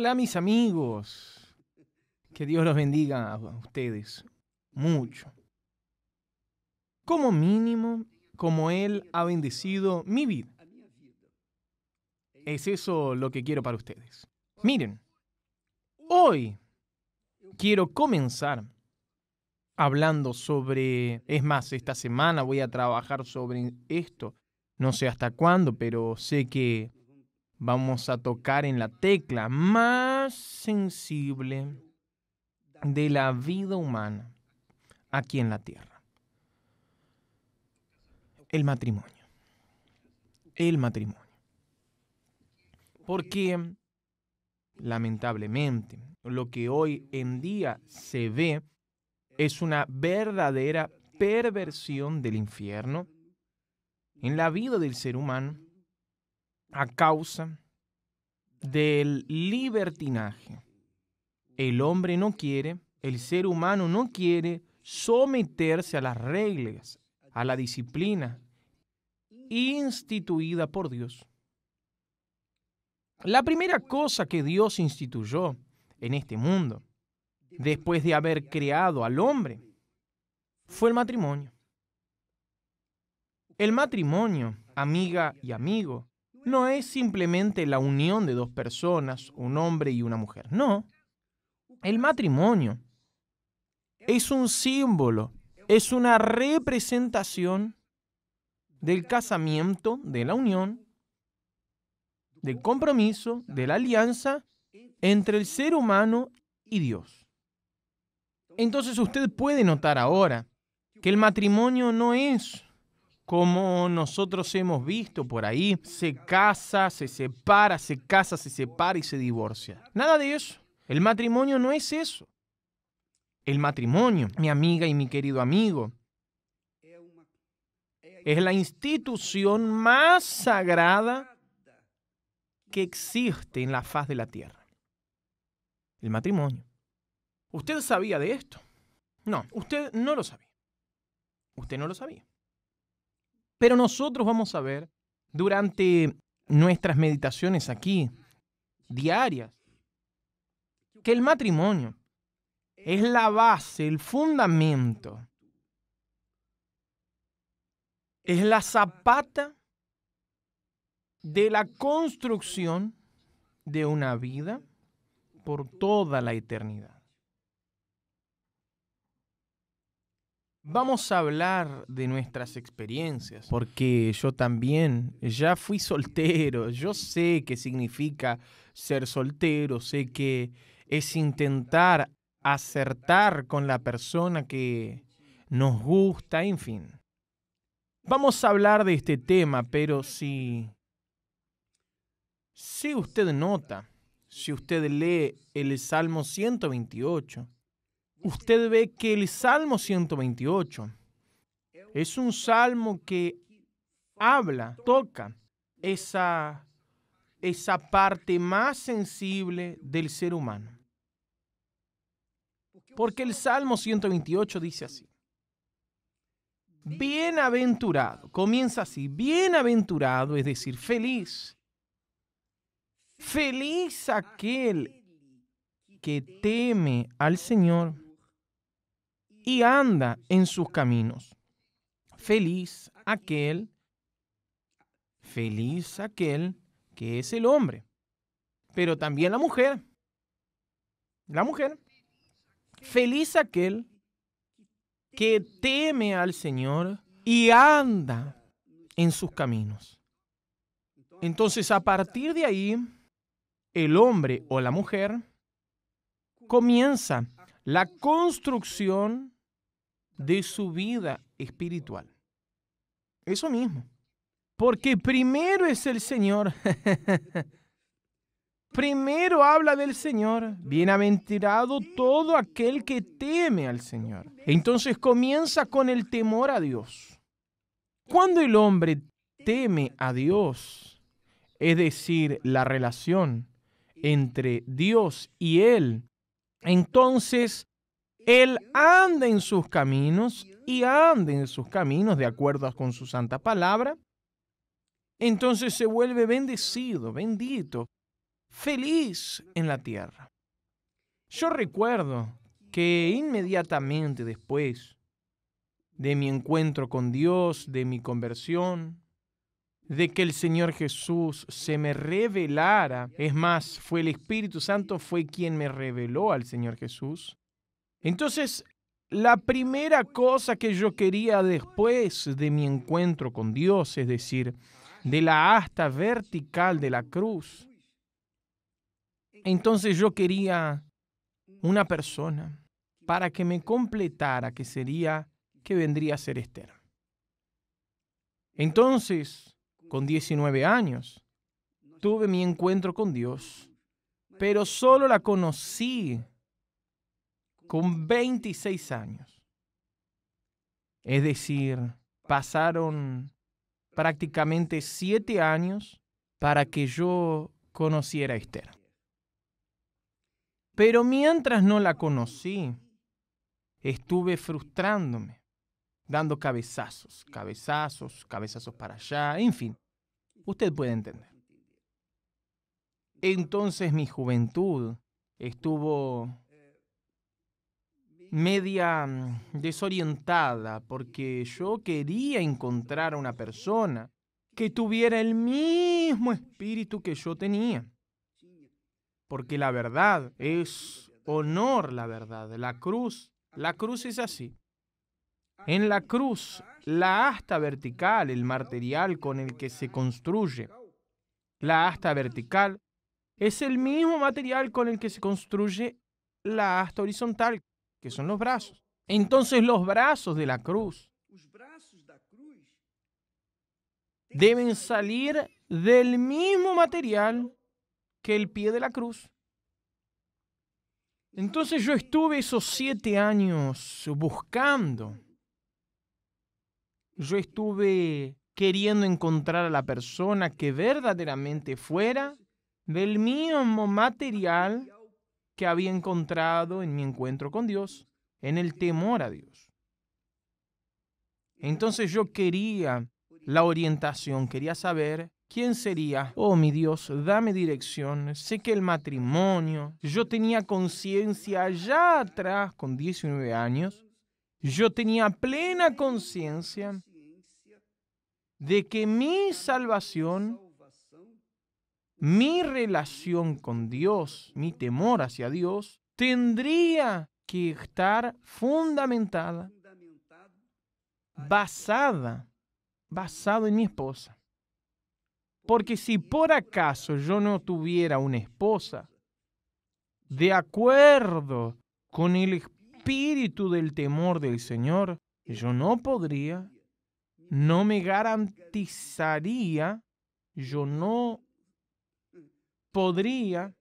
Hola mis amigos. Que Dios los bendiga a ustedes mucho. Como mínimo, como Él ha bendecido mi vida. Es eso lo que quiero para ustedes. Miren, hoy quiero comenzar hablando sobre, es más, esta semana voy a trabajar sobre esto. No sé hasta cuándo, pero sé que vamos a tocar en la tecla más sensible de la vida humana aquí en la tierra. El matrimonio. El matrimonio. Porque, lamentablemente, lo que hoy en día se ve es una verdadera perversión del infierno en la vida del ser humano a causa del libertinaje. El hombre no quiere, el ser humano no quiere someterse a las reglas, a la disciplina instituida por Dios. La primera cosa que Dios instituyó en este mundo, después de haber creado al hombre, fue el matrimonio. El matrimonio, amiga y amigo, no es simplemente la unión de dos personas, un hombre y una mujer. No, el matrimonio es un símbolo, es una representación del casamiento, de la unión, del compromiso, de la alianza entre el ser humano y Dios. Entonces usted puede notar ahora que el matrimonio no es como nosotros hemos visto por ahí, se casa, se separa, se casa, se separa y se divorcia. Nada de eso. El matrimonio no es eso. El matrimonio, mi amiga y mi querido amigo, es la institución más sagrada que existe en la faz de la tierra. El matrimonio. ¿Usted sabía de esto? No, usted no lo sabía. Usted no lo sabía. Pero nosotros vamos a ver durante nuestras meditaciones aquí, diarias, que el matrimonio es la base, el fundamento, es la zapata de la construcción de una vida por toda la eternidad. Vamos a hablar de nuestras experiencias, porque yo también ya fui soltero, yo sé qué significa ser soltero, sé que es intentar acertar con la persona que nos gusta, en fin. Vamos a hablar de este tema, pero si, si usted nota, si usted lee el Salmo 128, usted ve que el Salmo 128 es un salmo que habla, toca esa, esa parte más sensible del ser humano. Porque el Salmo 128 dice así. Bienaventurado, comienza así, bienaventurado, es decir, feliz. Feliz aquel que teme al Señor y anda en sus caminos. Feliz aquel, feliz aquel que es el hombre, pero también la mujer. La mujer. Feliz aquel que teme al Señor y anda en sus caminos. Entonces, a partir de ahí, el hombre o la mujer comienza la construcción de su vida espiritual. Eso mismo. Porque primero es el Señor. primero habla del Señor. Bienaventurado todo aquel que teme al Señor. Entonces comienza con el temor a Dios. Cuando el hombre teme a Dios, es decir, la relación entre Dios y él entonces, Él anda en sus caminos y anda en sus caminos de acuerdo con su santa palabra. Entonces se vuelve bendecido, bendito, feliz en la tierra. Yo recuerdo que inmediatamente después de mi encuentro con Dios, de mi conversión, de que el Señor Jesús se me revelara, es más, fue el Espíritu Santo fue quien me reveló al Señor Jesús. Entonces, la primera cosa que yo quería después de mi encuentro con Dios, es decir, de la asta vertical de la cruz, entonces yo quería una persona para que me completara, que sería, que vendría a ser Esther. Entonces, con 19 años tuve mi encuentro con Dios, mm. pero solo la conocí con 26 años. Es decir, pasaron prácticamente 7 años para que yo conociera a Esther. Pero mientras no la conocí, estuve frustrándome dando cabezazos, cabezazos, cabezazos para allá, en fin, usted puede entender. Entonces mi juventud estuvo media mm, desorientada porque yo quería encontrar a una persona que tuviera el mismo espíritu que yo tenía. Porque la verdad es honor, la verdad, la cruz. La cruz es así. En la cruz, la asta vertical, el material con el que se construye la asta vertical, es el mismo material con el que se construye la asta horizontal, que son los brazos. Entonces los brazos de la cruz deben salir del mismo material que el pie de la cruz. Entonces yo estuve esos siete años buscando yo estuve queriendo encontrar a la persona que verdaderamente fuera del mismo material que había encontrado en mi encuentro con Dios, en el temor a Dios. Entonces yo quería la orientación, quería saber quién sería. Oh mi Dios, dame dirección. Sé que el matrimonio, yo tenía conciencia allá atrás, con 19 años, yo tenía plena conciencia de que mi salvación, mi relación con Dios, mi temor hacia Dios, tendría que estar fundamentada, basada, basado en mi esposa. Porque si por acaso yo no tuviera una esposa, de acuerdo con el espíritu del temor del Señor, yo no podría no me garantizaría, yo no podría,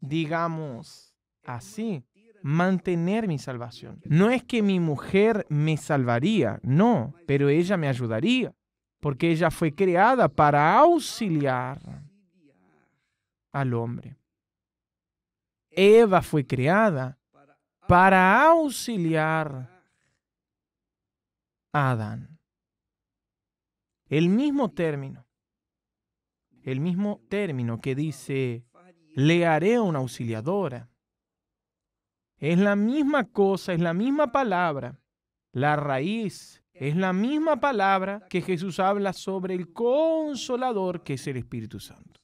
digamos así, mantener mi salvación. No es que mi mujer me salvaría, no, pero ella me ayudaría, porque ella fue creada para auxiliar al hombre. Eva fue creada para auxiliar a Adán. El mismo término, el mismo término que dice, le haré una auxiliadora. Es la misma cosa, es la misma palabra. La raíz es la misma palabra que Jesús habla sobre el consolador que es el Espíritu Santo.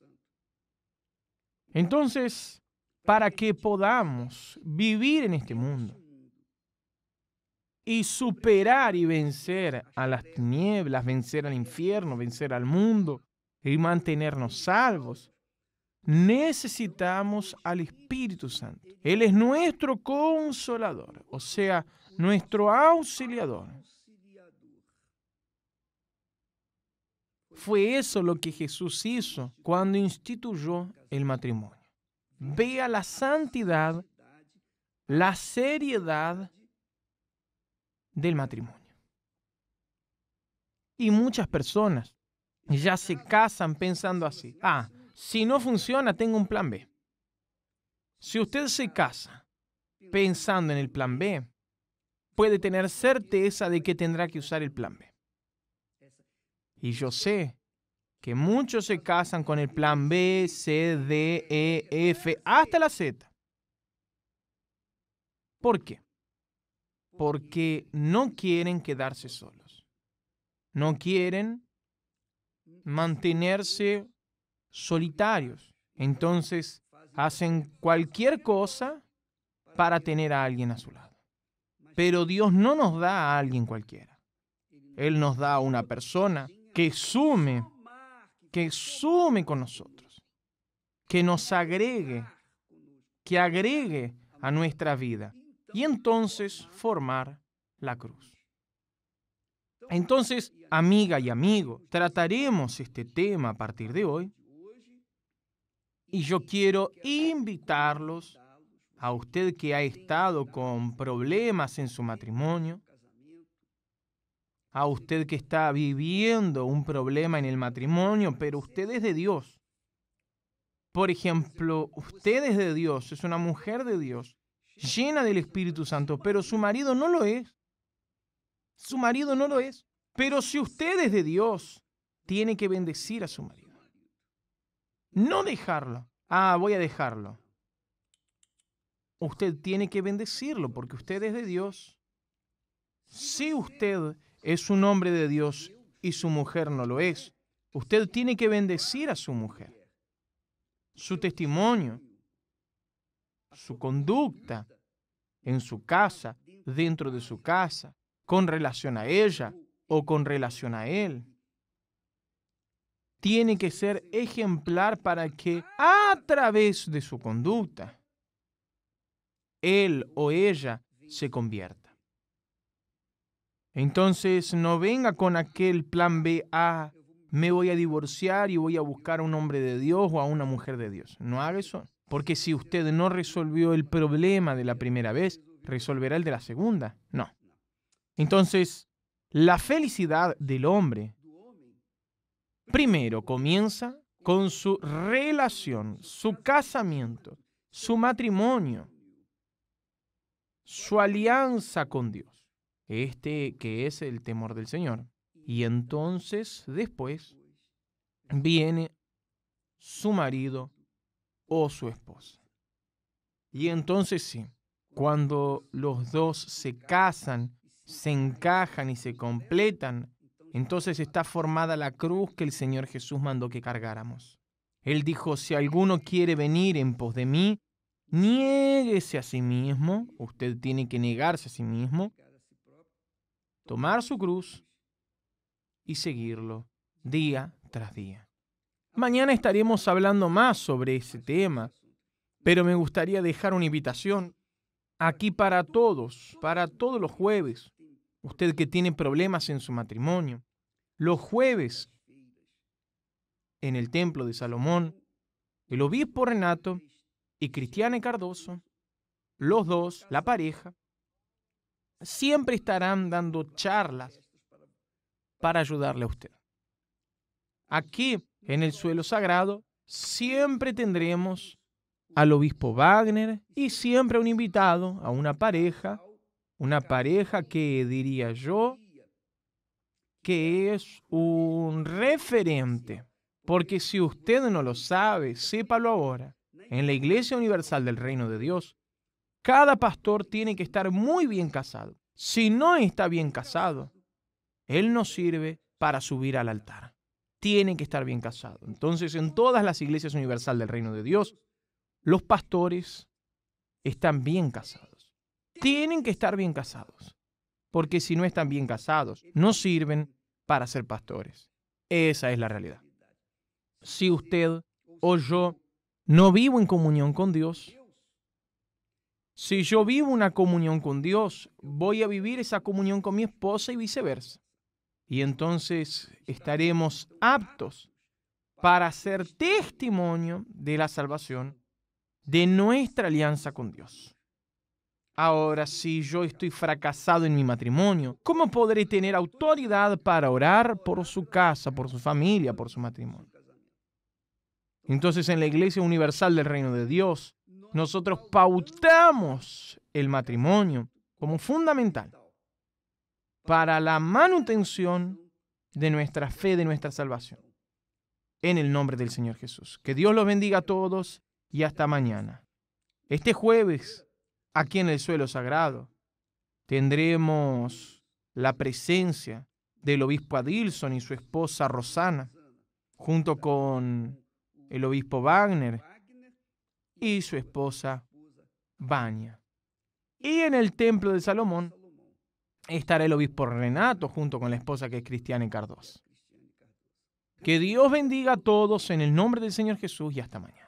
Entonces, para que podamos vivir en este mundo, y superar y vencer a las nieblas, vencer al infierno, vencer al mundo y mantenernos salvos. Necesitamos al Espíritu Santo. Él es nuestro consolador, o sea, nuestro auxiliador. Fue eso lo que Jesús hizo cuando instituyó el matrimonio. Vea la santidad, la seriedad del matrimonio. Y muchas personas ya se casan pensando así. Ah, si no funciona, tengo un plan B. Si usted se casa pensando en el plan B, puede tener certeza de que tendrá que usar el plan B. Y yo sé que muchos se casan con el plan B, C, D, E, F, hasta la Z. ¿Por qué? porque no quieren quedarse solos. No quieren mantenerse solitarios. Entonces hacen cualquier cosa para tener a alguien a su lado. Pero Dios no nos da a alguien cualquiera. Él nos da a una persona que sume, que sume con nosotros, que nos agregue, que agregue a nuestra vida y entonces formar la cruz. Entonces, amiga y amigo, trataremos este tema a partir de hoy y yo quiero invitarlos a usted que ha estado con problemas en su matrimonio, a usted que está viviendo un problema en el matrimonio, pero usted es de Dios. Por ejemplo, usted es de Dios, es una mujer de Dios llena del Espíritu Santo, pero su marido no lo es. Su marido no lo es. Pero si usted es de Dios, tiene que bendecir a su marido. No dejarlo. Ah, voy a dejarlo. Usted tiene que bendecirlo porque usted es de Dios. Si usted es un hombre de Dios y su mujer no lo es, usted tiene que bendecir a su mujer. Su testimonio, su conducta en su casa, dentro de su casa, con relación a ella o con relación a él. Tiene que ser ejemplar para que a través de su conducta él o ella se convierta. Entonces no venga con aquel plan B, ah, me voy a divorciar y voy a buscar a un hombre de Dios o a una mujer de Dios. No haga eso. Porque si usted no resolvió el problema de la primera vez, resolverá el de la segunda. No. Entonces, la felicidad del hombre primero comienza con su relación, su casamiento, su matrimonio, su alianza con Dios. Este que es el temor del Señor. Y entonces, después, viene su marido o su esposa. Y entonces sí, cuando los dos se casan, se encajan y se completan, entonces está formada la cruz que el Señor Jesús mandó que cargáramos. Él dijo, si alguno quiere venir en pos de mí, nieguese a sí mismo, usted tiene que negarse a sí mismo, tomar su cruz y seguirlo día tras día. Mañana estaremos hablando más sobre ese tema, pero me gustaría dejar una invitación aquí para todos, para todos los jueves. Usted que tiene problemas en su matrimonio, los jueves en el templo de Salomón, el obispo Renato y Cristiane Cardoso, los dos, la pareja, siempre estarán dando charlas para ayudarle a usted. Aquí en el suelo sagrado, siempre tendremos al obispo Wagner y siempre a un invitado, a una pareja, una pareja que diría yo que es un referente. Porque si usted no lo sabe, sépalo ahora. En la Iglesia Universal del Reino de Dios, cada pastor tiene que estar muy bien casado. Si no está bien casado, él no sirve para subir al altar tienen que estar bien casados. Entonces, en todas las iglesias universal del reino de Dios, los pastores están bien casados. Tienen que estar bien casados, porque si no están bien casados, no sirven para ser pastores. Esa es la realidad. Si usted o yo no vivo en comunión con Dios, si yo vivo una comunión con Dios, voy a vivir esa comunión con mi esposa y viceversa. Y entonces estaremos aptos para ser testimonio de la salvación de nuestra alianza con Dios. Ahora, si yo estoy fracasado en mi matrimonio, ¿cómo podré tener autoridad para orar por su casa, por su familia, por su matrimonio? Entonces, en la Iglesia Universal del Reino de Dios, nosotros pautamos el matrimonio como fundamental para la manutención de nuestra fe, de nuestra salvación. En el nombre del Señor Jesús. Que Dios los bendiga a todos y hasta mañana. Este jueves, aquí en el suelo sagrado, tendremos la presencia del obispo Adilson y su esposa Rosana, junto con el obispo Wagner y su esposa Baña. Y en el templo de Salomón estará el obispo Renato junto con la esposa que es Cristiane Cardoz. Que Dios bendiga a todos en el nombre del Señor Jesús y hasta mañana.